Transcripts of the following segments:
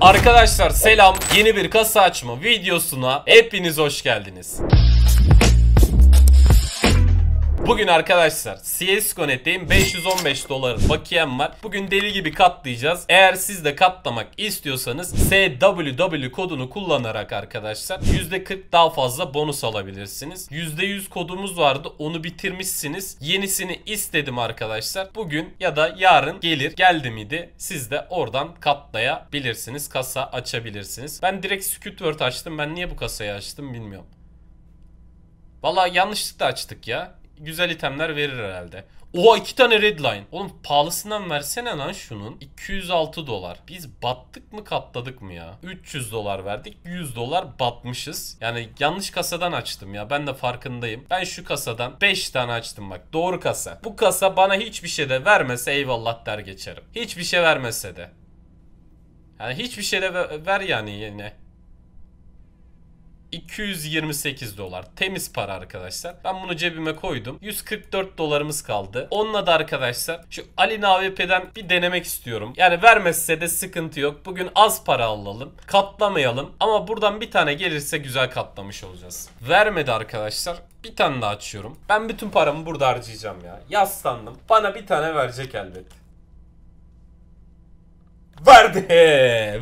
Arkadaşlar selam yeni bir kasa açma videosuna hepiniz hoş geldiniz. Bugün arkadaşlar CSGO.net'teyim 515 dolar bakiyem var. Bugün deli gibi katlayacağız. Eğer siz de katlamak istiyorsanız SWW kodunu kullanarak arkadaşlar %40 daha fazla bonus alabilirsiniz. %100 kodumuz vardı onu bitirmişsiniz. Yenisini istedim arkadaşlar. Bugün ya da yarın gelir geldi miydi siz de oradan katlayabilirsiniz. Kasa açabilirsiniz. Ben direkt Squidward açtım. Ben niye bu kasayı açtım bilmiyorum. Valla yanlışlıkla açtık ya güzel itemler verir herhalde. Oha iki tane redline. Oğlum pahalısından versene lan şunun. 206 dolar. Biz battık mı katladık mı ya? 300 dolar verdik. 100 dolar batmışız. Yani yanlış kasadan açtım ya. Ben de farkındayım. Ben şu kasadan 5 tane açtım bak. Doğru kasa. Bu kasa bana hiçbir şey de vermese eyvallah der geçerim. Hiçbir şey vermese de. Yani hiçbir şey de ver yani yine. 228 dolar. Temiz para arkadaşlar. Ben bunu cebime koydum. 144 dolarımız kaldı. Onunla da arkadaşlar şu Ali AVP'den bir denemek istiyorum. Yani vermezse de sıkıntı yok. Bugün az para alalım. Katlamayalım. Ama buradan bir tane gelirse güzel katlamış olacağız. Vermedi arkadaşlar. Bir tane daha açıyorum. Ben bütün paramı burada harcayacağım ya. Yaslandım. Bana bir tane verecek elbet. Verdi.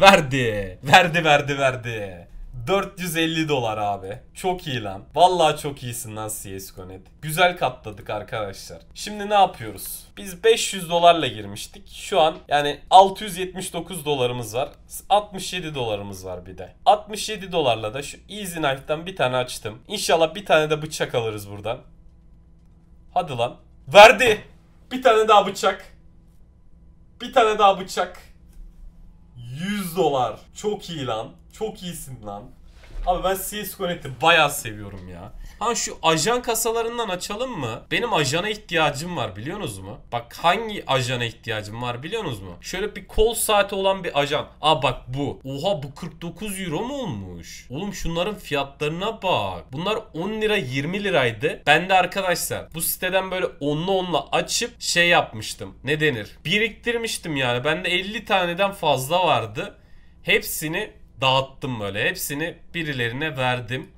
Verdi. Verdi verdi verdi. 450 dolar abi. Çok iyi lan. Vallahi çok iyisin lan CSGO.net. Güzel katladık arkadaşlar. Şimdi ne yapıyoruz? Biz 500 dolarla girmiştik. Şu an yani 679 dolarımız var. 67 dolarımız var bir de. 67 dolarla da şu Easy Knife'dan bir tane açtım. İnşallah bir tane de bıçak alırız buradan. Hadi lan. Verdi. Bir tane daha bıçak. Bir tane daha bıçak. 100 dolar. Çok iyi lan. Çok iyisin lan. Abi ben CS Connect'i bayağı seviyorum ya. Ha şu ajan kasalarından açalım mı? Benim ajana ihtiyacım var biliyorsunuz mu? Bak hangi ajana ihtiyacım var biliyorsunuz mu? Şöyle bir kol saati olan bir ajan. Aa bak bu. Oha bu 49 euro mu olmuş? Oğlum şunların fiyatlarına bak. Bunlar 10 lira 20 liraydı. Ben de arkadaşlar bu siteden böyle 10'la 10'la açıp şey yapmıştım. Ne denir? Biriktirmiştim yani. Bende 50 taneden fazla vardı. Hepsini dağıttım böyle. Hepsini birilerine verdim.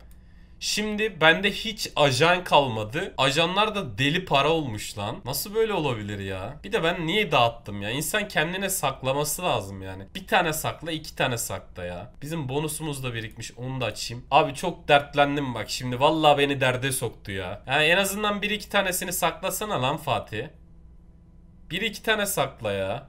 Şimdi bende hiç ajan kalmadı. Ajanlar da deli para olmuş lan. Nasıl böyle olabilir ya? Bir de ben niye dağıttım ya? İnsan kendine saklaması lazım yani. Bir tane sakla iki tane sakla ya. Bizim bonusumuz da birikmiş onu da açayım. Abi çok dertlendim bak şimdi. Valla beni derde soktu ya. Yani en azından bir iki tanesini saklasana lan Fatih. Bir iki tane sakla ya.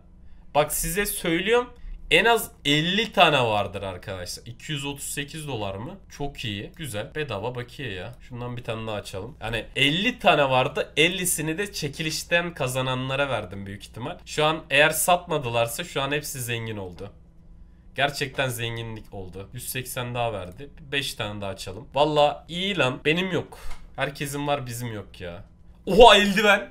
Bak size söylüyorum. En az 50 tane vardır arkadaşlar. 238 dolar mı? Çok iyi. Güzel. Bedava bakiye ya. Şundan bir tane daha açalım. Yani 50 tane vardı. 50'sini de çekilişten kazananlara verdim büyük ihtimal. Şu an eğer satmadılarsa şu an hepsi zengin oldu. Gerçekten zenginlik oldu. 180 daha verdi. 5 tane daha açalım. Valla iyi lan. Benim yok. Herkesin var bizim yok ya. Oha eldiven.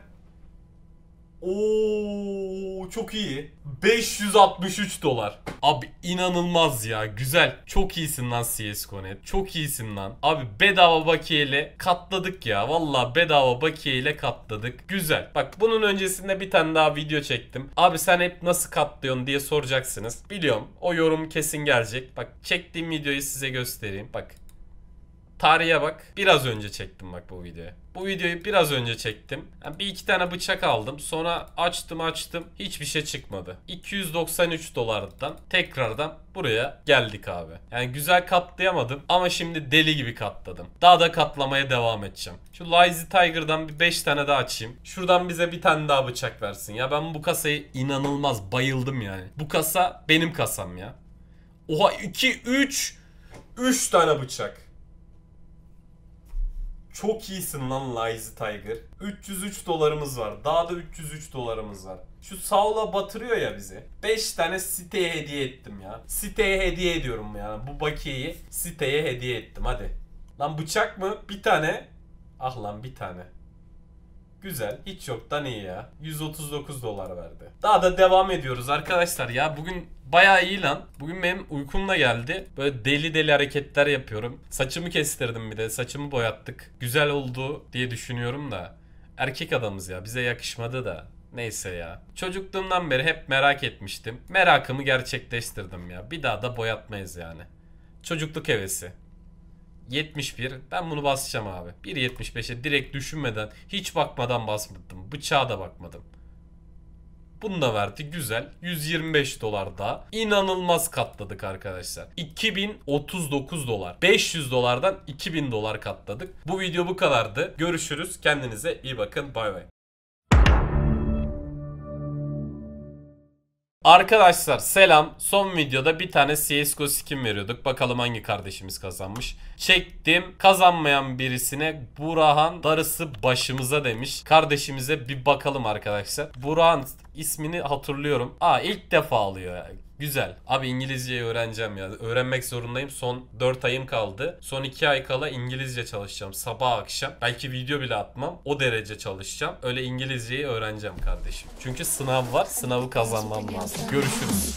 Oo çok iyi. 563 dolar. Abi inanılmaz ya. Güzel. Çok iyisin lan CSGO.net. Çok iyisin lan. Abi bedava bakiyeyle katladık ya. Valla bedava bakiyeyle katladık. Güzel. Bak bunun öncesinde bir tane daha video çektim. Abi sen hep nasıl katlıyorsun diye soracaksınız. Biliyorum. O yorum kesin gelecek. Bak çektiğim videoyu size göstereyim. Bak tarihe bak. Biraz önce çektim bak bu videoyu. Bu videoyu biraz önce çektim. Yani bir iki tane bıçak aldım. Sonra açtım açtım. Hiçbir şey çıkmadı. 293 dolardan tekrardan buraya geldik abi. Yani güzel katlayamadım ama şimdi deli gibi katladım. Daha da katlamaya devam edeceğim. Şu Lazy Tiger'dan bir 5 tane daha açayım. Şuradan bize bir tane daha bıçak versin. Ya ben bu kasayı inanılmaz bayıldım yani. Bu kasa benim kasam ya. Oha 2 3 3 tane bıçak. Çok iyisin lan Lazy Tiger. 303 dolarımız var. Daha da 303 dolarımız var. Şu Saul'a batırıyor ya bizi. 5 tane siteye hediye ettim ya. Siteye hediye ediyorum yani. Bu bakiyeyi siteye hediye ettim hadi. Lan bıçak mı? Bir tane. Ah lan bir tane. Güzel. Hiç yoktan iyi ya. 139 dolar verdi. Daha da devam ediyoruz arkadaşlar ya. Bugün Baya iyi lan. Bugün benim uykumla geldi. Böyle deli deli hareketler yapıyorum. Saçımı kestirdim bir de. Saçımı boyattık. Güzel oldu diye düşünüyorum da. Erkek adamız ya. Bize yakışmadı da. Neyse ya. Çocukluğumdan beri hep merak etmiştim. Merakımı gerçekleştirdim ya. Bir daha da boyatmayız yani. Çocukluk hevesi. 71. Ben bunu basacağım abi. 1.75'e direkt düşünmeden, hiç bakmadan basmadım. Bıçağa da bakmadım. Bunu da verdi. Güzel. 125 dolar daha. İnanılmaz katladık arkadaşlar. 2039 dolar. 500 dolardan 2000 dolar katladık. Bu video bu kadardı. Görüşürüz. Kendinize iyi bakın. Bay bay. Arkadaşlar selam. Son videoda bir tane CSGO skin veriyorduk. Bakalım hangi kardeşimiz kazanmış. Çektim. Kazanmayan birisine Burahan darısı başımıza demiş. Kardeşimize bir bakalım arkadaşlar. Burahan ismini hatırlıyorum. Aa ilk defa alıyor yani. Güzel. Abi İngilizceyi öğreneceğim ya. Öğrenmek zorundayım. Son 4 ayım kaldı. Son 2 ay kala İngilizce çalışacağım. Sabah akşam. Belki video bile atmam. O derece çalışacağım. Öyle İngilizceyi öğreneceğim kardeşim. Çünkü sınav var. Sınavı kazanmam lazım. Görüşürüz.